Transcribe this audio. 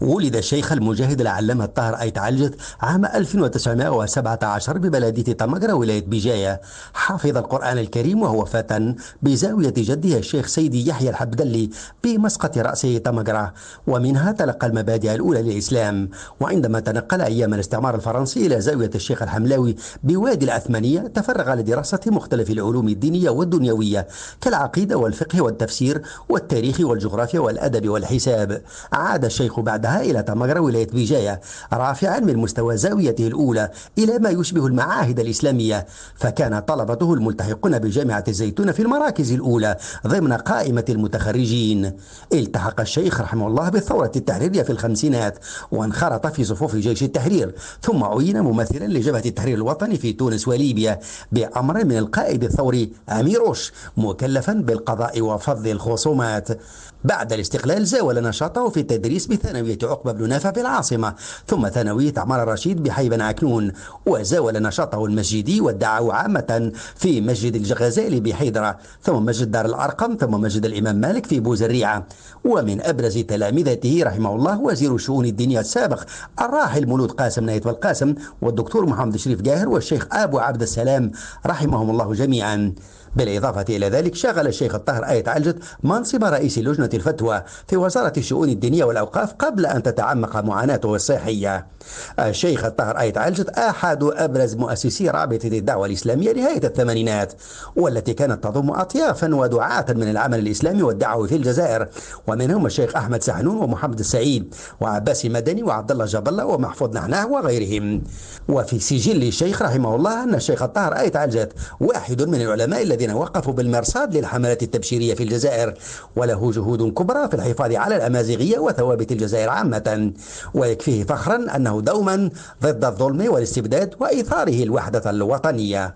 ولد الشيخ المجاهد العلامة الطاهر أيت علجت عام 1917 ببلدية طمقرة ولاية بجاية حافظ القرآن الكريم وهو فتى بزاوية جده الشيخ سيدي يحيى الحبدلي بمسقط رأسه طمقرة ومنها تلقى المبادئ الأولى للإسلام وعندما تنقل أيام الاستعمار الفرنسي إلى زاوية الشيخ الحملاوي بوادي العثمانية تفرغ لدراسة مختلف العلوم الدينية والدنيوية كالعقيدة والفقه والتفسير والتاريخ والجغرافيا والأدب والحساب عاد الشيخ بعدها إلى مجرى ولاية بيجاية رافعا من مستوى زاويته الأولى إلى ما يشبه المعاهد الإسلامية فكان طلبته الملتحقون بجامعة الزيتون في المراكز الأولى ضمن قائمة المتخرجين التحق الشيخ رحمه الله بالثورة التحريرية في الخمسينات وانخرط في صفوف جيش التحرير ثم عين ممثلا لجبهة التحرير الوطني في تونس وليبيا بأمر من القائد الثوري أميروش مكلفا بالقضاء وفض الخصومات بعد الاستقلال زاول نشاطه في التدريس بثانوية عقبة بن نافع في العاصمة ثم ثانوية عمار الرشيد بحي بن عكنون وزاول نشاطه المسجدي والدعوة عامة في مسجد الجغزالي بحيدرة ثم مسجد دار الأرقم ثم مسجد الإمام مالك في بوزريعة ومن أبرز تلامذته رحمه الله وزير شؤون الدنيا السابق الراحل مولود قاسم نايت القاسم والدكتور محمد شريف جاهر والشيخ أبو عبد السلام رحمهم الله جميعا بالإضافة إلى ذلك شغل الشيخ الطاهر آية علجت منصب رئيس اللجنة الفتوى في وزارة الشؤون الدينية والأوقاف قبل أن تتعمق معاناته الصحية الشيخ الطاهر آيت عالجت أحد أبرز مؤسسي رابطة الدعوة الإسلامية نهاية الثمانينات والتي كانت تضم أطيافا ودعاة من العمل الإسلامي والدعوة في الجزائر ومنهم الشيخ أحمد سحنون ومحمد السعيد وعباس مدني وعبد الله جبلة ومحفوظ نحناه وغيرهم وفي سجل الشيخ رحمه الله أن الشيخ الطاهر آيت عالجت واحد من العلماء الذين وقفوا بالمرصاد للحملات التبشيرية في الجزائر وله جهود جهود كبرى في الحفاظ على الأمازيغية وثوابت الجزائر عامة ويكفيه فخرا أنه دوما ضد الظلم والاستبداد وإيثاره الوحدة الوطنية